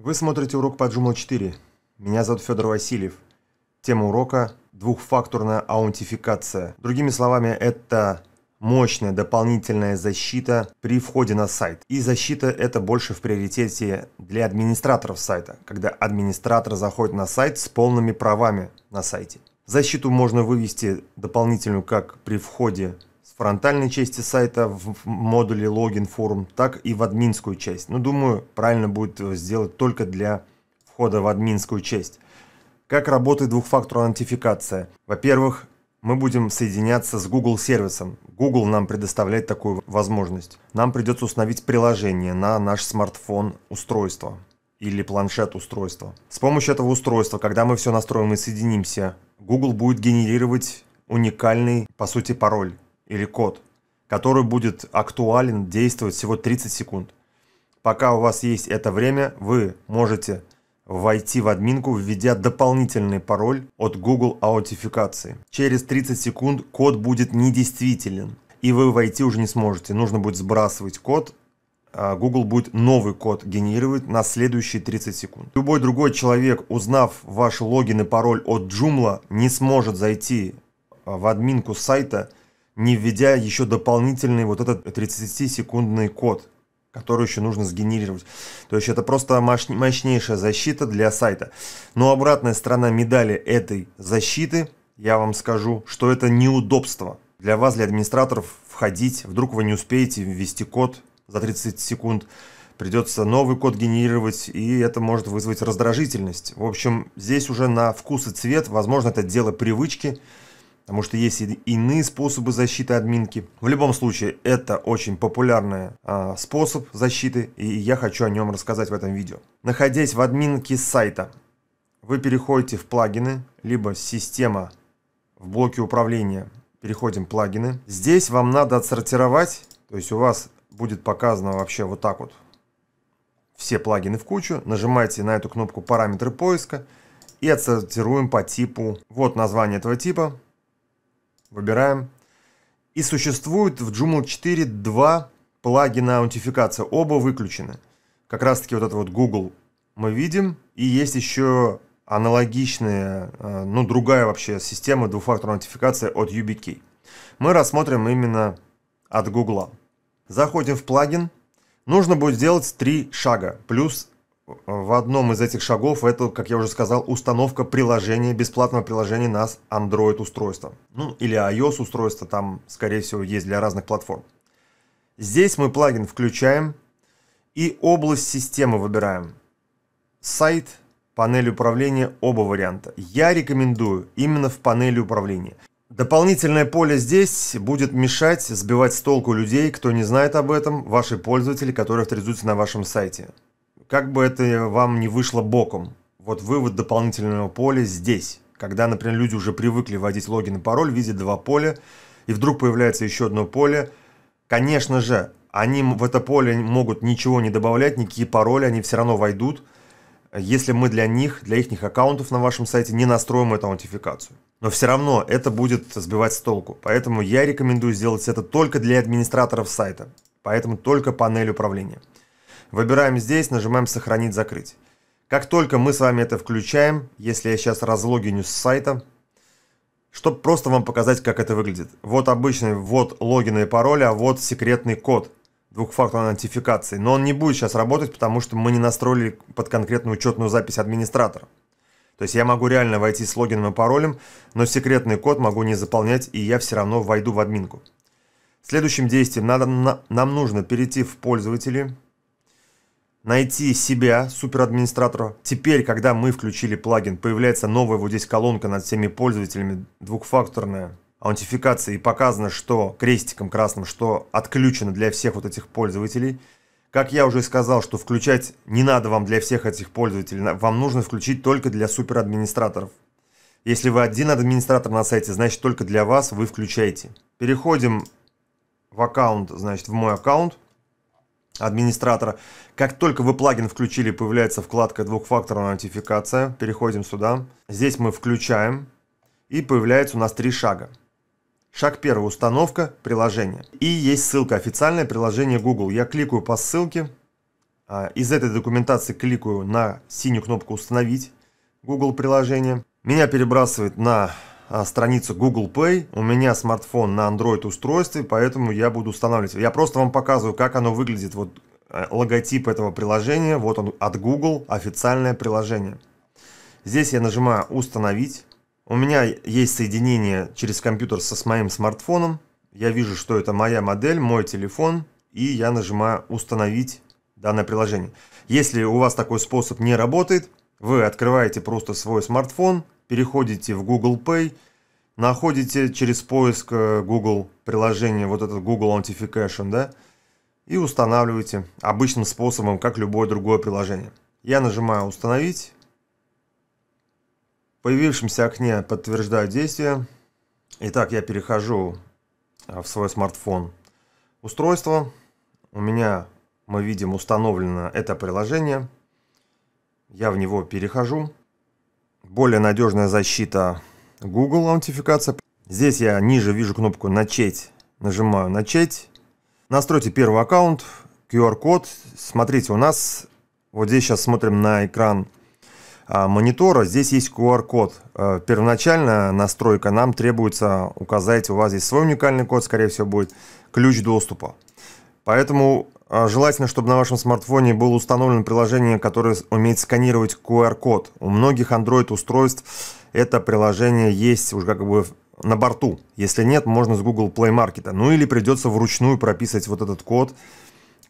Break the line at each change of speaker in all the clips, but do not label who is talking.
Вы смотрите урок по Joomla 4. Меня зовут Федор Васильев. Тема урока – двухфакторная аутентификация. Другими словами, это мощная дополнительная защита при входе на сайт. И защита это больше в приоритете для администраторов сайта, когда администратор заходит на сайт с полными правами на сайте. Защиту можно вывести дополнительную как при входе фронтальной части сайта в модуле логин форум, так и в админскую часть. Ну, думаю, правильно будет сделать только для входа в админскую часть. Как работает двухфакторная аутентификация? Во-первых, мы будем соединяться с Google сервисом. Google нам предоставляет такую возможность. Нам придется установить приложение на наш смартфон устройство или планшет устройство С помощью этого устройства, когда мы все настроим и соединимся, Google будет генерировать уникальный, по сути, пароль или код, который будет актуален, действовать всего 30 секунд. Пока у вас есть это время, вы можете войти в админку, введя дополнительный пароль от Google аутификации. Через 30 секунд код будет недействителен, и вы войти уже не сможете. Нужно будет сбрасывать код, а Google будет новый код генерировать на следующие 30 секунд. Любой другой человек, узнав ваш логин и пароль от Joomla, не сможет зайти а, в админку сайта не введя еще дополнительный вот этот 30-секундный код, который еще нужно сгенерировать. То есть это просто мощнейшая защита для сайта. Но обратная сторона медали этой защиты, я вам скажу, что это неудобство для вас, для администраторов, входить. Вдруг вы не успеете ввести код за 30 секунд, придется новый код генерировать, и это может вызвать раздражительность. В общем, здесь уже на вкус и цвет, возможно, это дело привычки, потому что есть и иные способы защиты админки. В любом случае, это очень популярный э, способ защиты, и я хочу о нем рассказать в этом видео. Находясь в админке сайта, вы переходите в плагины, либо система в блоке управления, переходим в плагины. Здесь вам надо отсортировать, то есть у вас будет показано вообще вот так вот все плагины в кучу, нажимаете на эту кнопку параметры поиска и отсортируем по типу. Вот название этого типа, Выбираем. И существует в Joomla 4 два плагина аутентификация. Оба выключены. Как раз таки вот это вот Google мы видим. И есть еще аналогичная, э, ну другая вообще система двухфакторной аутентификации от YubiKey. Мы рассмотрим именно от Google. Заходим в плагин. Нужно будет сделать три шага плюс в одном из этих шагов это, как я уже сказал, установка приложения, бесплатного приложения на Android устройство. Ну, или iOS устройство, там, скорее всего, есть для разных платформ. Здесь мы плагин включаем и область системы выбираем. Сайт, панель управления, оба варианта. Я рекомендую именно в панели управления. Дополнительное поле здесь будет мешать сбивать с толку людей, кто не знает об этом, ваши пользователи, которые авторизуются на вашем сайте как бы это вам не вышло боком. Вот вывод дополнительного поля здесь. Когда, например, люди уже привыкли вводить логин и пароль, видят два поля, и вдруг появляется еще одно поле, конечно же, они в это поле могут ничего не добавлять, никакие пароли, они все равно войдут, если мы для них, для их аккаунтов на вашем сайте не настроим эту аутентификацию. Но все равно это будет сбивать с толку. Поэтому я рекомендую сделать это только для администраторов сайта. Поэтому только панель управления выбираем здесь, нажимаем «Сохранить, закрыть». Как только мы с вами это включаем, если я сейчас разлогиню с сайта, чтобы просто вам показать, как это выглядит. Вот обычный вот логин и пароль, а вот секретный код двухфакторной аутентификации. Но он не будет сейчас работать, потому что мы не настроили под конкретную учетную запись администратора. То есть я могу реально войти с логином и паролем, но секретный код могу не заполнять, и я все равно войду в админку. Следующим действием надо, на, нам нужно перейти в пользователи, найти себя, суперадминистратора. Теперь, когда мы включили плагин, появляется новая вот здесь колонка над всеми пользователями, двухфакторная аутентификация, и показано, что крестиком красным, что отключено для всех вот этих пользователей. Как я уже сказал, что включать не надо вам для всех этих пользователей, вам нужно включить только для суперадминистраторов. Если вы один администратор на сайте, значит только для вас вы включаете. Переходим в аккаунт, значит в мой аккаунт администратора. Как только вы плагин включили, появляется вкладка «Двухфакторная аутентификация». Переходим сюда. Здесь мы включаем, и появляется у нас три шага. Шаг первый – установка приложения. И есть ссылка «Официальное приложение Google». Я кликаю по ссылке. А, из этой документации кликаю на синюю кнопку «Установить Google приложение». Меня перебрасывает на а, страница Google Play. У меня смартфон на Android устройстве, поэтому я буду устанавливать. Я просто вам показываю, как оно выглядит. Вот э, логотип этого приложения. Вот он от Google, официальное приложение. Здесь я нажимаю «Установить». У меня есть соединение через компьютер со с моим смартфоном. Я вижу, что это моя модель, мой телефон. И я нажимаю «Установить» данное приложение. Если у вас такой способ не работает, вы открываете просто свой смартфон, переходите в Google Pay, находите через поиск э, Google приложение, вот этот Google Authentication, да, и устанавливаете обычным способом, как любое другое приложение. Я нажимаю «Установить». В появившемся окне подтверждаю действие. Итак, я перехожу э, в свой смартфон устройство. У меня, мы видим, установлено это приложение – я в него перехожу. Более надежная защита Google аутентификация. Здесь я ниже вижу кнопку «Начать». Нажимаю «Начать». Настройте первый аккаунт, QR-код. Смотрите, у нас вот здесь сейчас смотрим на экран а, монитора. Здесь есть QR-код. А, первоначальная настройка нам требуется указать, у вас здесь свой уникальный код, скорее всего, будет ключ доступа. Поэтому а, желательно, чтобы на вашем смартфоне было установлено приложение, которое умеет сканировать QR-код. У многих Android-устройств это приложение есть уже как бы на борту. Если нет, можно с Google Play Market. Ну или придется вручную прописывать вот этот код,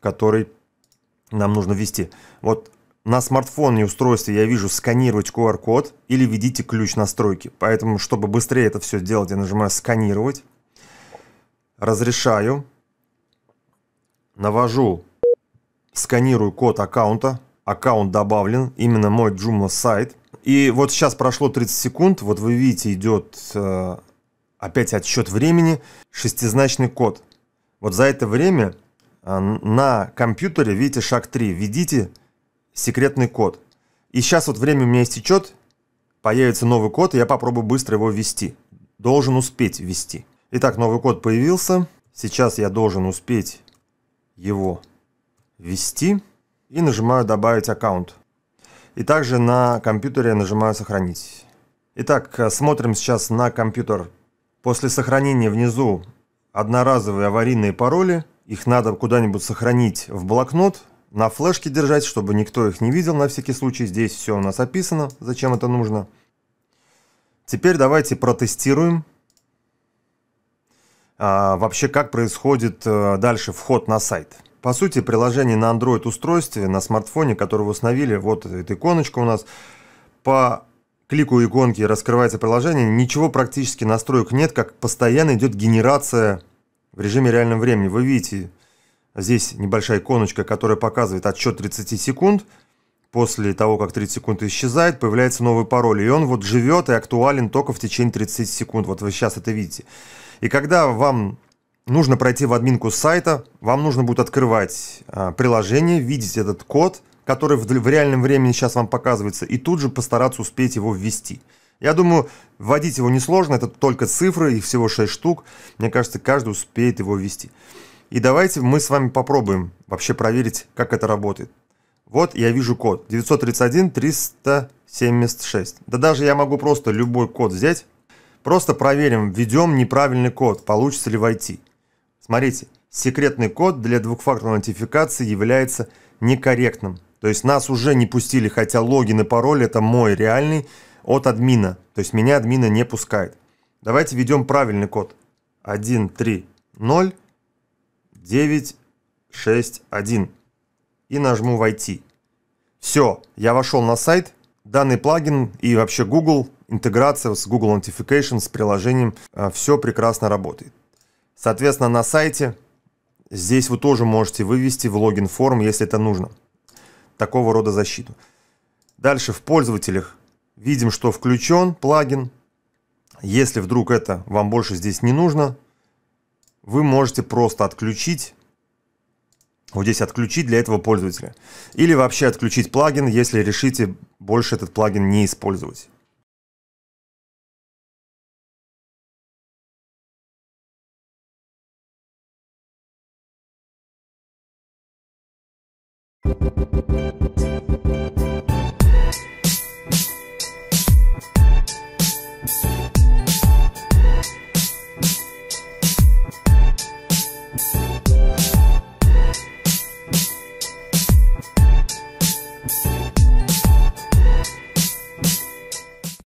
который нам нужно ввести. Вот на смартфоне устройстве я вижу сканировать QR-код или введите ключ настройки. Поэтому, чтобы быстрее это все сделать, я нажимаю сканировать. Разрешаю навожу, сканирую код аккаунта, аккаунт добавлен, именно мой Joomla сайт. И вот сейчас прошло 30 секунд, вот вы видите, идет э, опять отсчет времени, шестизначный код. Вот за это время э, на компьютере, видите, шаг 3, введите секретный код. И сейчас вот время у меня истечет, появится новый код, и я попробую быстро его ввести. Должен успеть ввести. Итак, новый код появился. Сейчас я должен успеть его «Ввести» и нажимаю «Добавить аккаунт». И также на компьютере нажимаю «Сохранить». Итак, э, смотрим сейчас на компьютер. После сохранения внизу одноразовые аварийные пароли. Их надо куда-нибудь сохранить в блокнот, на флешке держать, чтобы никто их не видел на всякий случай. Здесь все у нас описано, зачем это нужно. Теперь давайте протестируем а, вообще как происходит э, дальше вход на сайт. По сути, приложение на Android-устройстве, на смартфоне, которого установили, вот эта иконочка у нас, по клику иконки раскрывается приложение, ничего практически настроек нет, как постоянно идет генерация в режиме реального времени. Вы видите, здесь небольшая иконочка, которая показывает отсчет 30 секунд. После того, как 30 секунд исчезает, появляется новый пароль, и он вот живет и актуален только в течение 30 секунд. Вот вы сейчас это видите. И когда вам нужно пройти в админку сайта, вам нужно будет открывать а, приложение, видеть этот код, который в реальном времени сейчас вам показывается, и тут же постараться успеть его ввести. Я думаю, вводить его несложно, это только цифры, их всего 6 штук. Мне кажется, каждый успеет его ввести. И давайте мы с вами попробуем вообще проверить, как это работает. Вот я вижу код 931 376. Да даже я могу просто любой код взять, Просто проверим, введем неправильный код, получится ли войти. Смотрите, секретный код для двухфакторной аутентификации является некорректным. То есть нас уже не пустили, хотя логин и пароль это мой реальный от админа. То есть меня админа не пускает. Давайте введем правильный код. 1, 3, 0, 9, 6, 1. И нажму «Войти». Все, я вошел на сайт. Данный плагин и вообще Google интеграция с Google Notification, с приложением, а, все прекрасно работает. Соответственно, на сайте здесь вы тоже можете вывести в логин форм, если это нужно. Такого рода защиту. Дальше в пользователях видим, что включен плагин. Если вдруг это вам больше здесь не нужно, вы можете просто отключить вот здесь отключить для этого пользователя. Или вообще отключить плагин, если решите больше этот плагин не использовать.